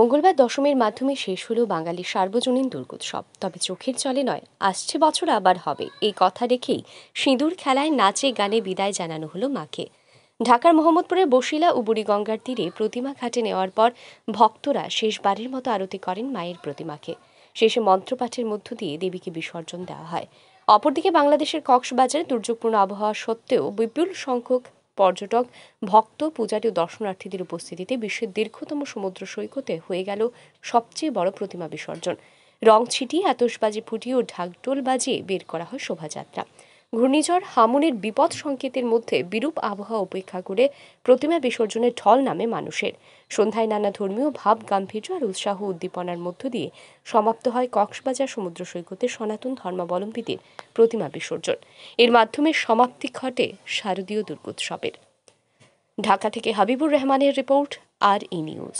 মঙ্গলবার দশমীর মাধ্যমে শেষ হল বাঙালির সার্বজনীন দুর্গোৎসব তবে চোখের চলে নয় আসছে বছর আবার হবে এই কথা রেখেই সিঁদুর খেলায় নাচে গানে বিদায় জানানো হলো মাকে ঢাকার মোহাম্মদপুরের বসিলা ও বুড়িগঙ্গার তীরে প্রতিমা ঘাটে নেওয়ার পর ভক্তরা শেষবারের মতো আরতি করেন মায়ের প্রতিমাকে শেষে মন্ত্রপাঠের মধ্য দিয়ে দেবীকে বিসর্জন দেওয়া হয় অপরদিকে বাংলাদেশের কক্সবাজারে দুর্যোগপূর্ণ আবহাওয়া সত্ত্বেও বিপুল সংখ্যক পর্যটক ভক্ত পূজারী ও দর্শনার্থীদের উপস্থিতিতে বিশ্বের দীর্ঘতম সমুদ্র সৈকতে হয়ে গেল সবচেয়ে বড় প্রতিমা বিসর্জন রং ছিটিয়ে আতশবাজি ফুটিয়ে ও ঢাকঢোল বাজিয়ে বের করা হয় শোভাযাত্রা ঘূর্ণিঝড় হামুনের বিপদ সংকেতের মধ্যে বিরূপ আবহাওয়া উপেক্ষা করে প্রতিমা বিসর্জনের ঢল নামে মানুষের সন্ধ্যায় নানা ধর্মীয় ভাব গাম্ভীর্য আর উৎসাহ উদ্দীপনার মধ্য দিয়ে সমাপ্ত হয় কক্সবাজার সমুদ্র সৈকতে সনাতন ধর্মাবলম্বীদের প্রতিমা বিসর্জন এর মাধ্যমে সমাপ্তি ঘটে শারদীয় দুর্গোৎসবের ঢাকা থেকে হাবিবুর রহমানের রিপোর্ট আর ই নিউজ